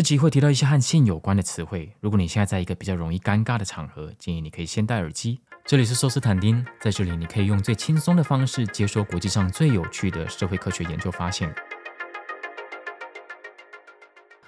这集会提到一些和性有关的词汇。如果你现在在一个比较容易尴尬的场合，建议你可以先戴耳机。这里是寿斯坦丁，在这里你可以用最轻松的方式接收国际上最有趣的社会科学研究发现。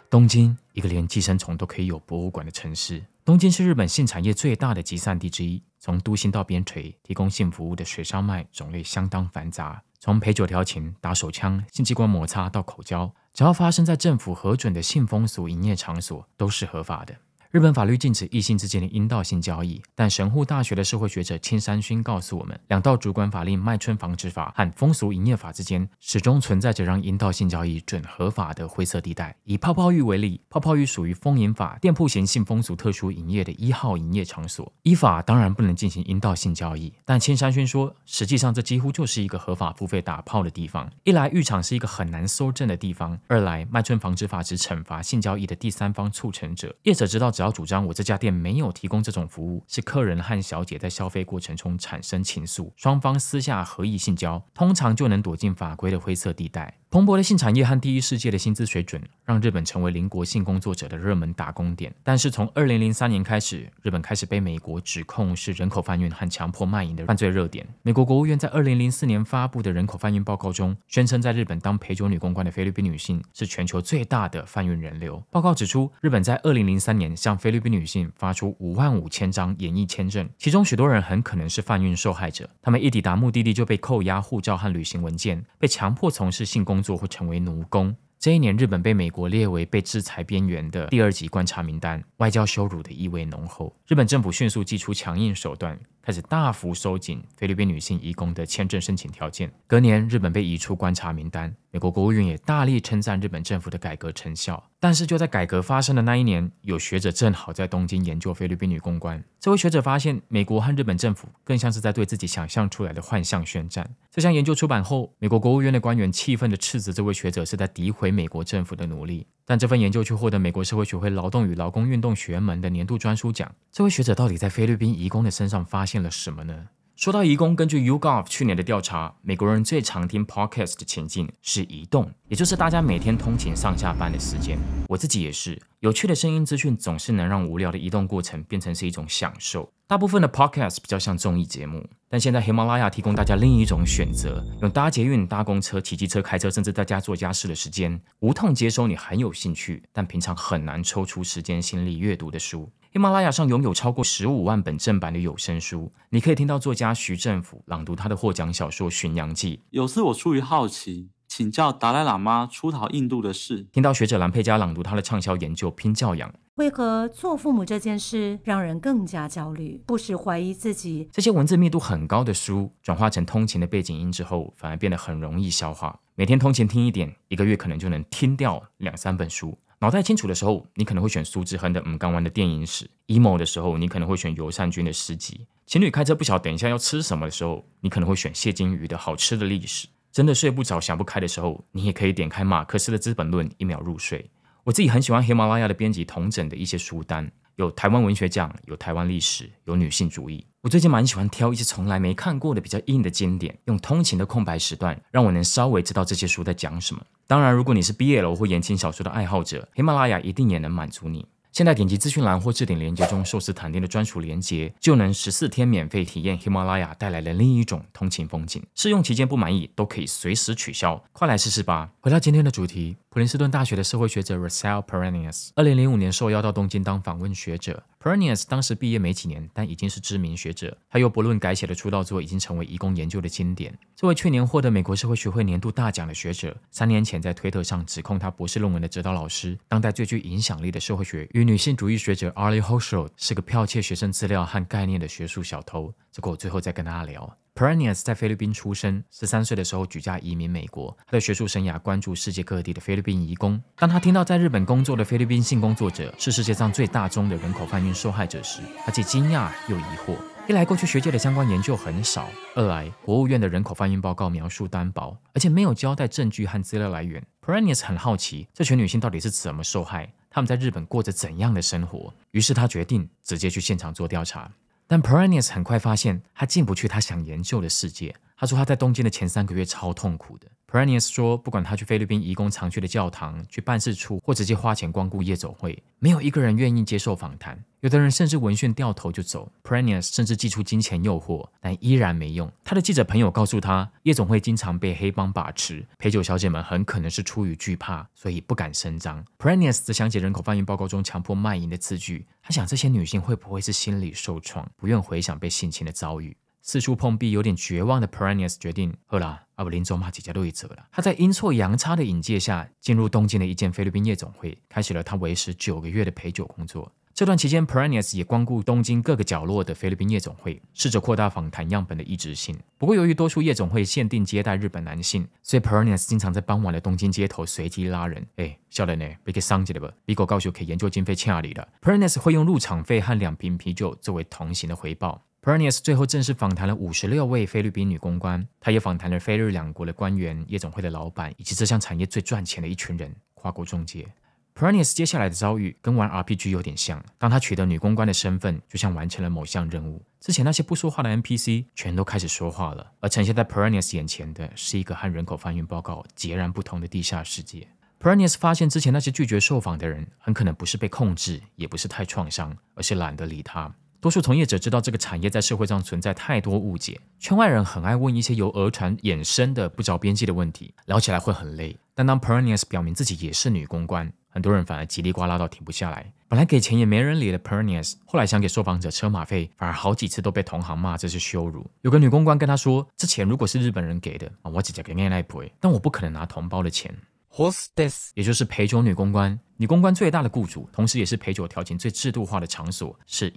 东京，一个连寄生虫都可以有博物馆的城市。东京是日本性产业最大的集散地之一，从都心到边陲，提供性服务的水上卖种类相当繁杂。从陪酒、调情、打手枪、性器官摩擦到口交，只要发生在政府核准的性风俗营业场所，都是合法的。日本法律禁止异性之间的阴道性交易，但神户大学的社会学者千山勋告诉我们，两道主管法令《卖春防止法》和风俗营业法之间，始终存在着让阴道性交易准合法的灰色地带。以泡泡浴为例，泡泡浴属于风俗法店铺型性风俗特殊营业的一号营业场所，依法当然不能进行阴道性交易。但千山勋说，实际上这几乎就是一个合法付费打炮的地方。一来浴场是一个很难搜证的地方，二来《卖春防止法》只惩罚性交易的第三方促成者，业者知道。要主张，我这家店没有提供这种服务，是客人和小姐在消费过程中产生情愫，双方私下合意性交，通常就能躲进法规的灰色地带。蓬勃的性产业和第一世界的薪资水准，让日本成为邻国性工作者的热门打工点。但是从二零零三年开始，日本开始被美国指控是人口贩运和强迫卖淫的犯罪热点。美国国务院在二零零四年发布的人口贩运报告中，宣称在日本当陪酒女公关的菲律宾女性是全球最大的贩运人流。报告指出，日本在二零零三年向菲律宾女性发出五万五千张演艺签证，其中许多人很可能是贩运受害者。他们一抵达目的地就被扣押护照和旅行文件，被强迫从事性工。做会成为奴工。这一年，日本被美国列为被制裁边缘的第二级观察名单，外交羞辱的意味浓厚。日本政府迅速祭出强硬手段。开始大幅收紧菲律宾女性移工的签证申请条件。隔年，日本被移出观察名单。美国国务院也大力称赞日本政府的改革成效。但是就在改革发生的那一年，有学者正好在东京研究菲律宾女公关。这位学者发现，美国和日本政府更像是在对自己想象出来的幻象宣战。这项研究出版后，美国国务院的官员气愤地斥责这位学者是在诋毁美国政府的努力。但这份研究却获得美国社会学会劳动与劳工运动学门的年度专书奖。这位学者到底在菲律宾移工的身上发现？现了什么呢？说到移工，根据 YouGov 去年的调查，美国人最常听 Podcast 的情境是移动，也就是大家每天通勤上下班的时间。我自己也是，有趣的声音资讯总是能让无聊的移动过程变成是一种享受。大部分的 Podcast 比较像综艺节目，但现在黑猫拉雅提供大家另一种选择，用搭捷运、搭公车、骑机车、开车，甚至在家做家事的时间，无痛接收你很有兴趣但平常很难抽出时间心力阅读的书。喜马拉雅上拥有超过十五万本正版的有声书，你可以听到作家徐政甫朗读他的获奖小说《巡洋记》。有次我出于好奇，请教达赖喇嘛出逃印度的事。听到学者兰佩佳朗读他的畅销研究《拼教养》，为何做父母这件事让人更加焦虑，不时怀疑自己？这些文字密度很高的书转化成通勤的背景音之后，反而变得很容易消化。每天通勤听一点，一个月可能就能听掉两三本书。脑袋清楚的时候，你可能会选苏志恒的《五港湾的电影史》；emo 的时候，你可能会选尤善君的诗集。情侣开车不晓等一下要吃什么的时候，你可能会选谢金鱼的好吃的历史。真的睡不着、想不开的时候，你也可以点开马克思的《资本论》，一秒入睡。我自己很喜欢喜马拉雅的编辑同整的一些书单，有台湾文学奖，有台湾历史，有女性主义。我最近蛮喜欢挑一些从来没看过的比较硬的经典，用通勤的空白时段，让我能稍微知道这些书在讲什么。当然，如果你是 BL 或言情小说的爱好者，喜马拉雅一定也能满足你。现在点击资讯栏或置顶链接中“受斯坦丁”的专属链接，就能十四天免费体验。喜马拉雅带来的另一种通勤风景。试用期间不满意都可以随时取消，快来试试吧！回到今天的主题，普林斯顿大学的社会学者 Russell Perennis，二零零五年受邀到东京当访问学者。Perennis 当时毕业没几年，但已经是知名学者。他又不论改写的出道作已经成为遗工研究的经典。作为去年获得美国社会学会年度大奖的学者，三年前在推特上指控他博士论文的指导老师——当代最具影响力的社会学。女性主义学者 Arlie Hochschild 是个剽窃学生资料和概念的学术小偷。这个我最后再跟大家聊。p r e n i e s 在菲律宾出生，十三岁的时候举家移民美国。他的学术生涯关注世界各地的菲律宾移工。当他听到在日本工作的菲律宾性工作者是世界上最大宗的人口贩运受害者时，他既惊讶又疑惑。一来，过去学界的相关研究很少；二来，国务院的人口贩运报告描述单薄，而且没有交代证据和资料来源。p r e n i e s 很好奇，这群女性到底是怎么受害？他们在日本过着怎样的生活？于是他决定直接去现场做调查。但 Perennis 很快发现他进不去他想研究的世界。他说他在东京的前三个月超痛苦的。Prenius 说，不管他去菲律宾移工常去的教堂、去办事处，或直接花钱光顾夜总会，没有一个人愿意接受访谈。有的人甚至闻讯掉头就走。Prenius 甚至寄出金钱诱惑，但依然没用。他的记者朋友告诉他，夜总会经常被黑帮把持，陪酒小姐们很可能是出于惧怕，所以不敢声张。Prenius 则想起人口贩运报告中强迫卖淫的字句，他想这些女性会不会是心理受创，不愿回想被性侵的遭遇？四处碰壁、有点绝望的 Perennis 决定，呵啦，阿不林州骂几家都一折了。他在阴错阳差的引荐下，进入东京的一间菲律宾夜总会，开始了他为时九个月的陪酒工作。这段期间，Perennis 也光顾东京各个角落的菲律宾夜总会，试着扩大访谈样本的一致性。不过，由于多数夜总会限定接待日本男性，所以 Perennis 经常在傍晚的东京街头随机拉人。哎，小得呢？别给伤着了不？比哥告诉你可以研究经费去哪里了。Perennis 会用入场费和两瓶啤酒作为同行的回报。p e r n i u s 最后正式访谈了五十六位菲律宾女公关，他也访谈了菲日两国的官员、夜总会的老板以及这项产业最赚钱的一群人——跨国中介。p e r n i u s 接下来的遭遇跟玩 RPG 有点像，当他取得女公关的身份，就像完成了某项任务。之前那些不说话的 NPC 全都开始说话了，而呈现在 p e r n i u s 眼前的是一个和人口贩运报告截然不同的地下世界。p e r n i u s 发现，之前那些拒绝受访的人很可能不是被控制，也不是太创伤，而是懒得理他。多数从业者知道这个产业在社会上存在太多误解，圈外人很爱问一些由讹传衍生的不着边际的问题，聊起来会很累。但当 p e r n i u s 表明自己也是女公关，很多人反而叽里呱啦到停不下来。本来给钱也没人理的 p e r n i u s 后来想给受访者车马费，反而好几次都被同行骂这是羞辱。有个女公关跟他说：“这钱如果是日本人给的，我直接给爱来赔，但我不可能拿同胞的钱。” h o s t e s 也就是陪酒女公关。女公关最大的雇主，同时也是陪酒调情最制度化的场所，是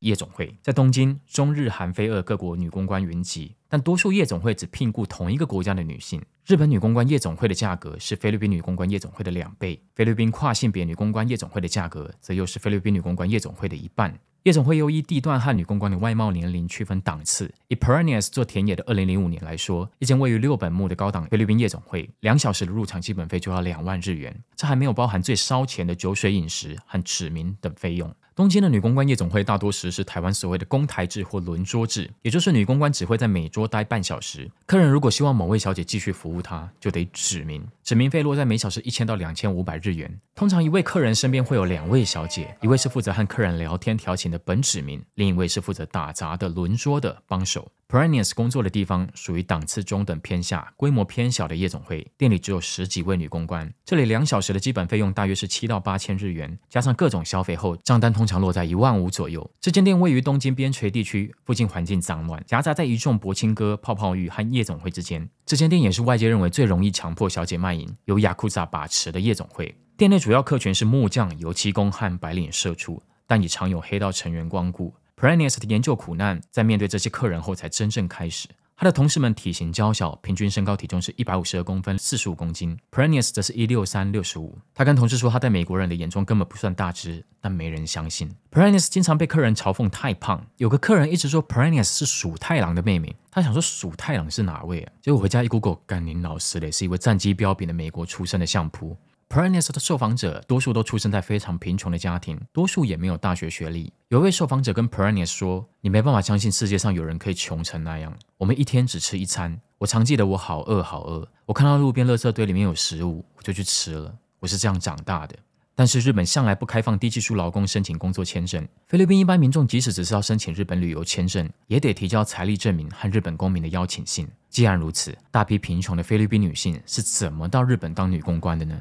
夜总会。在东京，中日韩、非俄各国女公关云集，但多数夜总会只聘雇同一个国家的女性。日本女公关夜总会的价格是菲律宾女公关夜总会的两倍，菲律宾跨性别女公关夜总会的价格则又是菲律宾女公关夜总会的一半。夜总会又依地段和女公关的外貌、年龄区分档次。以 Perennis 做田野的二零零五年来说，一间位于六本木的高档菲律宾夜总会，两小时的入场基本费就要两万日元，这还没有包含最烧钱的酒水、饮食和指名等费用。东京的女公关夜总会大多实施台湾所谓的“公台制”或“轮桌制”，也就是女公关只会在每桌待半小时。客人如果希望某位小姐继续服务她，就得指名，指名费落在每小时一千到两千五百日元。通常一位客人身边会有两位小姐，一位是负责和客人聊天调情的本指名，另一位是负责打杂的轮桌的帮手。p r e n i u s 工作的地方属于档次中等偏下、规模偏小的夜总会，店里只有十几位女公关。这里两小时的基本费用大约是七到八千日元，加上各种消费后，账单通常落在一万五左右。这间店位于东京边陲地区，附近环境脏乱，夹杂在一众柏青哥、泡泡浴和夜总会之间。这间店也是外界认为最容易强迫小姐卖淫、由雅库萨把持的夜总会。店内主要客群是木匠、油漆工和白领社畜，但也常有黑道成员光顾。Prennis 的研究苦难在面对这些客人后才真正开始。他的同事们体型娇小，平均身高体重是一百五十二公分、四十五公斤。Prennis 则是一六三、六十五。他跟同事说他在美国人的眼中根本不算大只，但没人相信。Prennis 经常被客人嘲讽太胖。有个客人一直说 Prennis 是鼠太郎的妹妹。他想说鼠太郎是哪位啊？结果回家一 google，甘宁老师嘞是一位战绩彪炳的美国出身的相扑。Prennis 的受访者多数都出生在非常贫穷的家庭，多数也没有大学学历。有位受访者跟 Prennis 说：“你没办法相信世界上有人可以穷成那样。我们一天只吃一餐，我常记得我好饿好饿。我看到路边垃圾堆里面有食物，我就去吃了。我是这样长大的。”但是日本向来不开放低技术劳工申请工作签证。菲律宾一般民众即使只是要申请日本旅游签证，也得提交财力证明和日本公民的邀请信。既然如此，大批贫穷的菲律宾女性是怎么到日本当女公关的呢？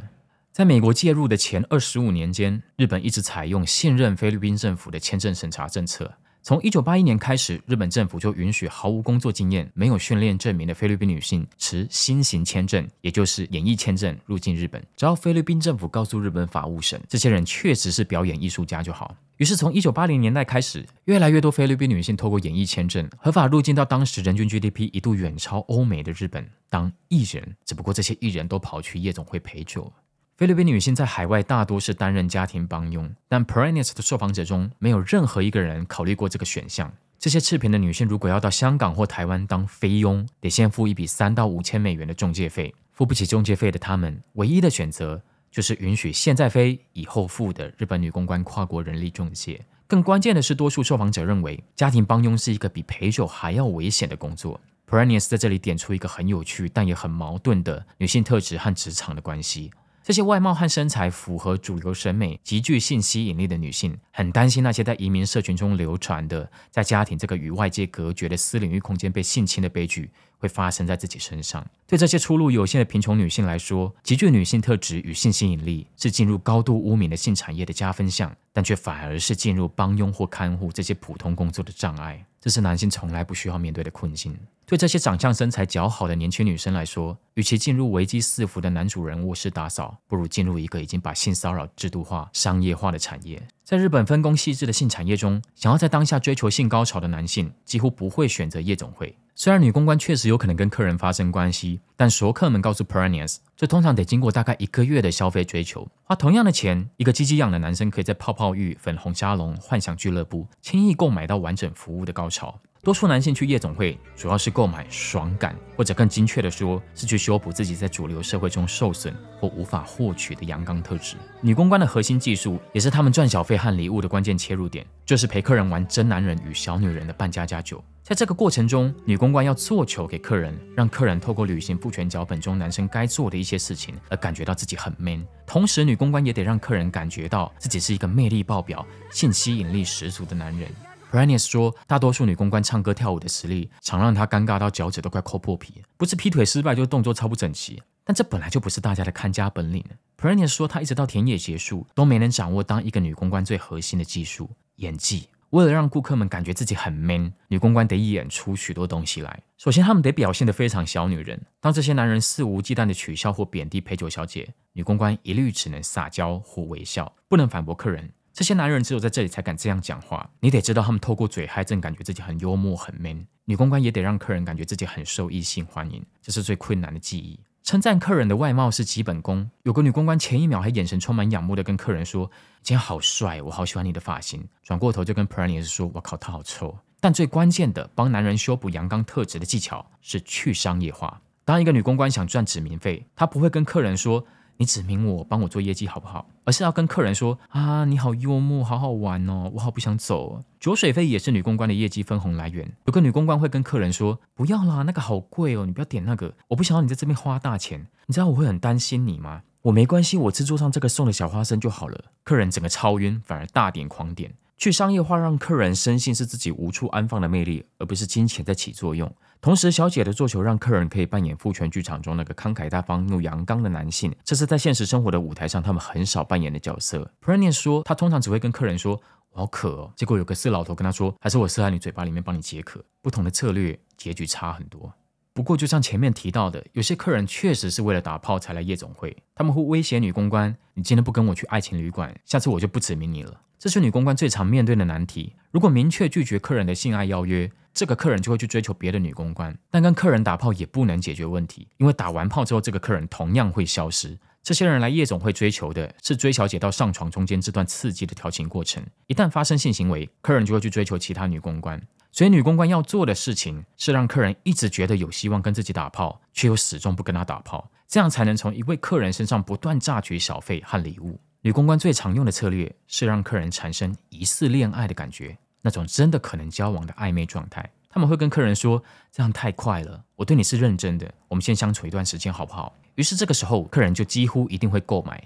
在美国介入的前二十五年间，日本一直采用现任菲律宾政府的签证审查政策。从一九八一年开始，日本政府就允许毫无工作经验、没有训练证明的菲律宾女性持新型签证，也就是演艺签证入境日本。只要菲律宾政府告诉日本法务省，这些人确实是表演艺术家就好。于是，从一九八零年代开始，越来越多菲律宾女性透过演艺签证合法入境到当时人均 GDP 一度远超欧美的日本当艺人。只不过，这些艺人都跑去夜总会陪酒。菲律宾女性在海外大多是担任家庭帮佣，但 p r e n i i s 的受访者中没有任何一个人考虑过这个选项。这些赤贫的女性如果要到香港或台湾当菲佣，得先付一笔三到五千美元的中介费。付不起中介费的他们，唯一的选择就是允许现在飞、以后付的日本女公关跨国人力中介。更关键的是，多数受访者认为家庭帮佣是一个比陪酒还要危险的工作。p r e n n i s 在这里点出一个很有趣但也很矛盾的女性特质和职场的关系。这些外貌和身材符合主流审美、极具性吸引力的女性，很担心那些在移民社群中流传的，在家庭这个与外界隔绝的私领域空间被性侵的悲剧会发生在自己身上。对这些出路有限的贫穷女性来说，极具女性特质与性吸引力是进入高度污名的性产业的加分项，但却反而是进入帮佣或看护这些普通工作的障碍。这是男性从来不需要面对的困境。对这些长相身材较好的年轻女生来说，与其进入危机四伏的男主人卧室打扫，不如进入一个已经把性骚扰制度化、商业化的产业。在日本分工细致的性产业中，想要在当下追求性高潮的男性，几乎不会选择夜总会。虽然女公关确实有可能跟客人发生关系，但熟客们告诉 Perennis，这通常得经过大概一个月的消费追求。花同样的钱，一个积极养的男生可以在泡泡浴、粉红沙龙、幻想俱乐部轻易购买到完整服务的高潮。多数男性去夜总会，主要是购买爽感，或者更精确的说，是去修补自己在主流社会中受损或无法获取的阳刚特质。女公关的核心技术，也是他们赚小费和礼物的关键切入点，就是陪客人玩真男人与小女人的扮家家酒。在这个过程中，女公关要做球给客人，让客人透过履行父权脚本中男生该做的一些事情，而感觉到自己很 man。同时，女公关也得让客人感觉到自己是一个魅力爆表、性吸引力十足的男人。Prenis 说，大多数女公关唱歌跳舞的实力，常让她尴尬到脚趾都快抠破皮，不是劈腿失败，就是动作超不整齐。但这本来就不是大家的看家本领。Prenis 说，他一直到田野结束，都没能掌握当一个女公关最核心的技术——演技。为了让顾客们感觉自己很 man，女公关得演出许多东西来。首先，他们得表现得非常小女人。当这些男人肆无忌惮地取笑或贬低陪酒小姐，女公关一律只能撒娇或微笑，不能反驳客人。这些男人只有在这里才敢这样讲话，你得知道他们透过嘴嗨，正感觉自己很幽默很 man。女公关也得让客人感觉自己很受异性欢迎，这是最困难的记忆。称赞客人的外貌是基本功。有个女公关前一秒还眼神充满仰慕的跟客人说：“今天好帅，我好喜欢你的发型。”转过头就跟 p r e n s 说：“我靠，他好臭。”但最关键的，帮男人修补阳刚特质的技巧是去商业化。当一个女公关想赚指名费，她不会跟客人说。你指明我帮我做业绩好不好？而是要跟客人说啊，你好幽默，好好玩哦，我好不想走。酒水费也是女公关的业绩分红来源。有个女公关会跟客人说，不要啦，那个好贵哦，你不要点那个，我不想要你在这边花大钱。你知道我会很担心你吗？我没关系，我制作上这个送的小花生就好了。客人整个超晕，反而大点狂点去商业化，让客人深信是自己无处安放的魅力，而不是金钱在起作用。同时，小姐的做球让客人可以扮演父权剧场中那个慷慨大方又阳刚的男性，这是在现实生活的舞台上他们很少扮演的角色。Prenne 说，他通常只会跟客人说“我好渴”，哦”，结果有个色老头跟他说：“还是我射在你嘴巴里面帮你解渴。”不同的策略，结局差很多。不过，就像前面提到的，有些客人确实是为了打炮才来夜总会，他们会威胁女公关：“你今天不跟我去爱情旅馆，下次我就不指名你了。”这是女公关最常面对的难题。如果明确拒绝客人的性爱邀约，这个客人就会去追求别的女公关。但跟客人打炮也不能解决问题，因为打完炮之后，这个客人同样会消失。这些人来夜总会追求的是追小姐到上床中间这段刺激的调情过程。一旦发生性行为，客人就会去追求其他女公关。所以，女公关要做的事情是让客人一直觉得有希望跟自己打炮，却又始终不跟他打炮，这样才能从一位客人身上不断榨取小费和礼物。女公关最常用的策略是让客人产生疑似恋爱的感觉，那种真的可能交往的暧昧状态。他们会跟客人说：“这样太快了，我对你是认真的，我们先相处一段时间好不好？”于是，这个时候客人就几乎一定会购买。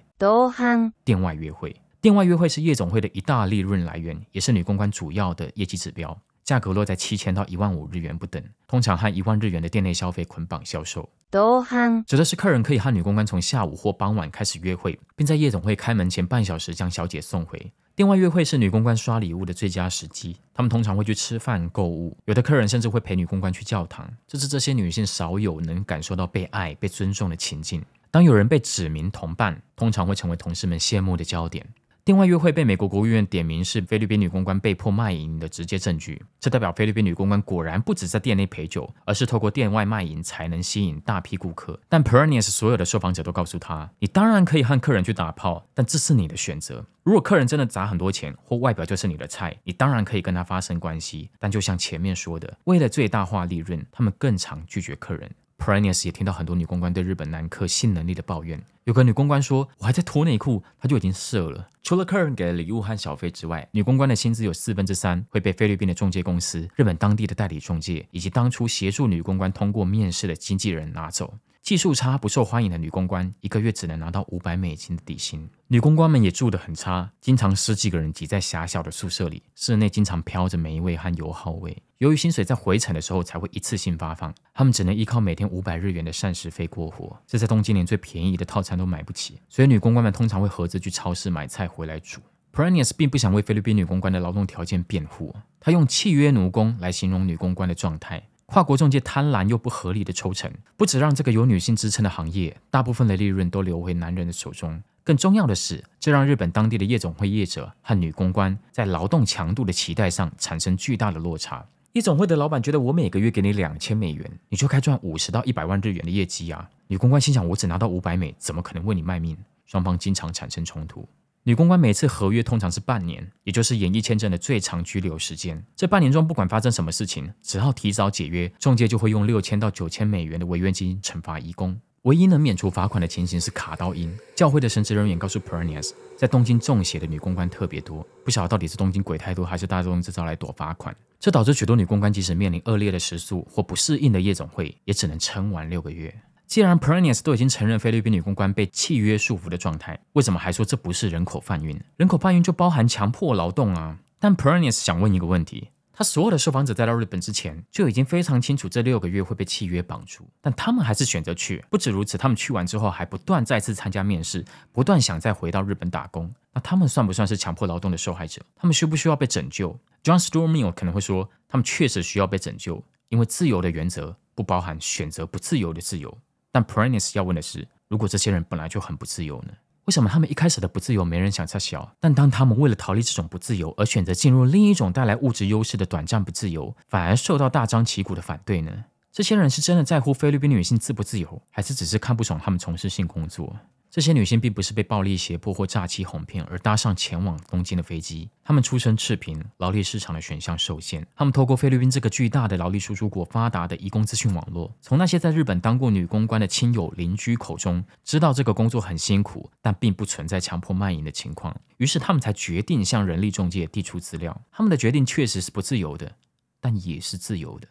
店外约会，店外约会是夜总会的一大利润来源，也是女公关主要的业绩指标。价格落在七千到一万五日元不等，通常和一万日元的店内消费捆绑销售。都指的是客人可以和女公关从下午或傍晚开始约会，并在夜总会开门前半小时将小姐送回。店外约会是女公关刷礼物的最佳时机，他们通常会去吃饭、购物，有的客人甚至会陪女公关去教堂。这是这些女性少有能感受到被爱、被尊重的情境。当有人被指名同伴，通常会成为同事们羡慕的焦点。店外约会被美国国务院点名是菲律宾女公关被迫卖淫的直接证据，这代表菲律宾女公关果然不止在店内陪酒，而是透过店外卖淫才能吸引大批顾客。但 Perennis 所有的受访者都告诉他：你当然可以和客人去打炮，但这是你的选择。如果客人真的砸很多钱，或外表就是你的菜，你当然可以跟他发生关系。但就像前面说的，为了最大化利润，他们更常拒绝客人。p r e n i u s 也听到很多女公关对日本男客性能力的抱怨。有个女公关说：“我还在脱内裤，他就已经射了。”除了客人给的礼物和小费之外，女公关的薪资有四分之三会被菲律宾的中介公司、日本当地的代理中介以及当初协助女公关通过面试的经纪人拿走。技术差、不受欢迎的女公关，一个月只能拿到五百美金的底薪。女公关们也住得很差，经常十几个人挤在狭小的宿舍里，室内经常飘着霉味和油耗味。由于薪水在回程的时候才会一次性发放，她们只能依靠每天五百日元的膳食费过活，这在东京连最便宜的套餐都买不起。所以，女公关们通常会合资去超市买菜回来煮。p r e n i u s 并不想为菲律宾女公关的劳动条件辩护，他用契约奴工来形容女公关的状态。跨国中介贪婪又不合理的抽成，不止让这个有女性支撑的行业大部分的利润都流回男人的手中，更重要的是，这让日本当地的夜总会业者和女公关在劳动强度的期待上产生巨大的落差。夜总会的老板觉得我每个月给你两千美元，你就该赚五十到一百万日元的业绩啊！女公关心想我只拿到五百美，怎么可能为你卖命？双方经常产生冲突。女公关每次合约通常是半年，也就是演艺签证的最长居留时间。这半年中，不管发生什么事情，只要提早解约，中介就会用六千到九千美元的违约金惩罚义工。唯一能免除罚款的情形是卡刀音。教会的神职人员告诉 p e r e n i a s 在东京中邪的女公关特别多，不晓得到底是东京鬼太多，还是大众制造来躲罚款。这导致许多女公关即使面临恶劣的食宿或不适应的夜总会，也只能撑完六个月。既然 Perennis 都已经承认菲律宾女公关被契约束缚的状态，为什么还说这不是人口贩运？人口贩运就包含强迫劳动啊！但 Perennis 想问一个问题：他所有的受访者在到日本之前就已经非常清楚这六个月会被契约绑住，但他们还是选择去。不止如此，他们去完之后还不断再次参加面试，不断想再回到日本打工。那他们算不算是强迫劳动的受害者？他们需不需要被拯救？John Stormill 可能会说，他们确实需要被拯救，因为自由的原则不包含选择不自由的自由。但 p r e n i i s 要问的是：如果这些人本来就很不自由呢？为什么他们一开始的不自由没人想撤销？但当他们为了逃离这种不自由而选择进入另一种带来物质优势的短暂不自由，反而受到大张旗鼓的反对呢？这些人是真的在乎菲律宾女性自不自由，还是只是看不爽他们从事性工作？这些女性并不是被暴力胁迫或诈欺哄骗而搭上前往东京的飞机。她们出身赤贫，劳力市场的选项受限。她们透过菲律宾这个巨大的劳力输出国发达的移工资讯网络，从那些在日本当过女公关的亲友邻居口中，知道这个工作很辛苦，但并不存在强迫卖淫的情况。于是她们才决定向人力中介递出资料。他们的决定确实是不自由的，但也是自由的。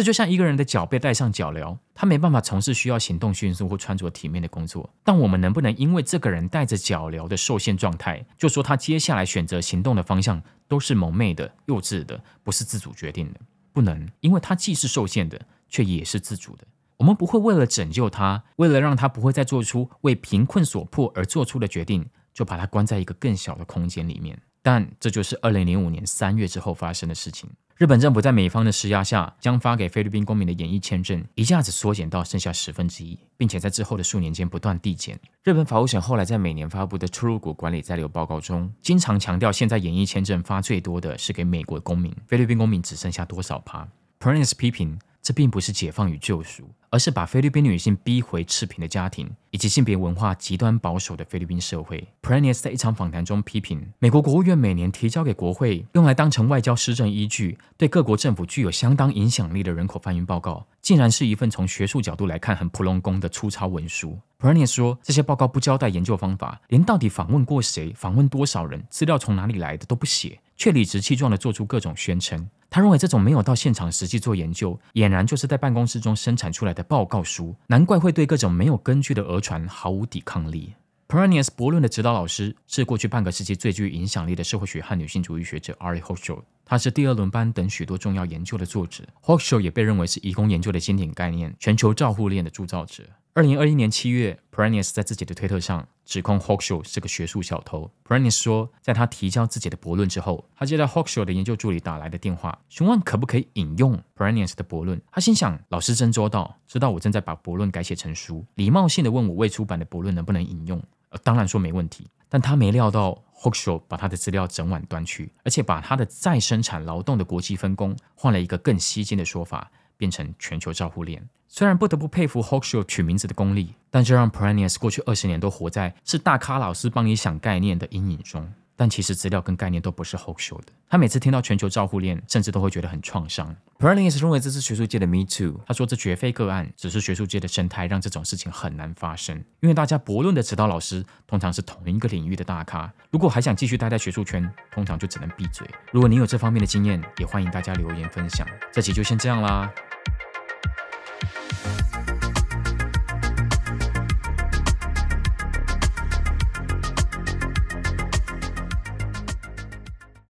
这就像一个人的脚被戴上脚镣，他没办法从事需要行动迅速或穿着体面的工作。但我们能不能因为这个人带着脚镣的受限状态，就说他接下来选择行动的方向都是蒙昧的、幼稚的，不是自主决定的？不能，因为他既是受限的，却也是自主的。我们不会为了拯救他，为了让他不会再做出为贫困所迫而做出的决定，就把他关在一个更小的空间里面。但这就是二零零五年三月之后发生的事情。日本政府在美方的施压下，将发给菲律宾公民的演艺签证一下子缩减到剩下十分之一，并且在之后的数年间不断递减。日本法务省后来在每年发布的出入国管理在留报告中，经常强调现在演艺签证发最多的是给美国公民，菲律宾公民只剩下多少趴。p n c e 批评。这并不是解放与救赎，而是把菲律宾女性逼回赤贫的家庭，以及性别文化极端保守的菲律宾社会。p r e n i e s 在一场访谈中批评，美国国务院每年提交给国会，用来当成外交施政依据、对各国政府具有相当影响力的人口翻译报告，竟然是一份从学术角度来看很普隆工的粗糙文书。p r e n i e s 说，这些报告不交代研究方法，连到底访问过谁、访问多少人、资料从哪里来的都不写。却理直气壮的做出各种宣称，他认为这种没有到现场实际做研究，俨然就是在办公室中生产出来的报告书，难怪会对各种没有根据的讹传毫无抵抗力。Perennis 博伦的指导老师是过去半个世纪最具影响力的社会学和女性主义学者 a r i h o c s e l 他是第二轮班等许多重要研究的作者 h o h s e l l 也被认为是移工研究的经典概念“全球照护链”的铸造者。二零二一年七月，Prennies 在自己的推特上指控 h o w k s h o e 是个学术小偷。Prennies 说，在他提交自己的博论之后，他接到 h o w k s h o e 的研究助理打来的电话，询问可不可以引用 Prennies 的博论。他心想，老师真周到，知道我正在把博论改写成书，礼貌性地问我未出版的博论能不能引用。当然说没问题，但他没料到 h o w k s h o e 把他的资料整晚端去，而且把他的再生产劳动的国际分工换了一个更吸睛的说法。变成全球照户链，虽然不得不佩服 h o c k s h o l 取名字的功力，但这让 p r e n i a s 过去二十年都活在是大咖老师帮你想概念的阴影中。但其实资料跟概念都不是 h o c k s h o l 的，他每次听到全球照户链，甚至都会觉得很创伤。p r e n i a s 认为这是学术界的 Me Too，他说这绝非个案，只是学术界的生态让这种事情很难发生，因为大家博论的指导老师通常是同一个领域的大咖，如果还想继续待在学术圈，通常就只能闭嘴。如果你有这方面的经验，也欢迎大家留言分享。这期就先这样啦。Thank you.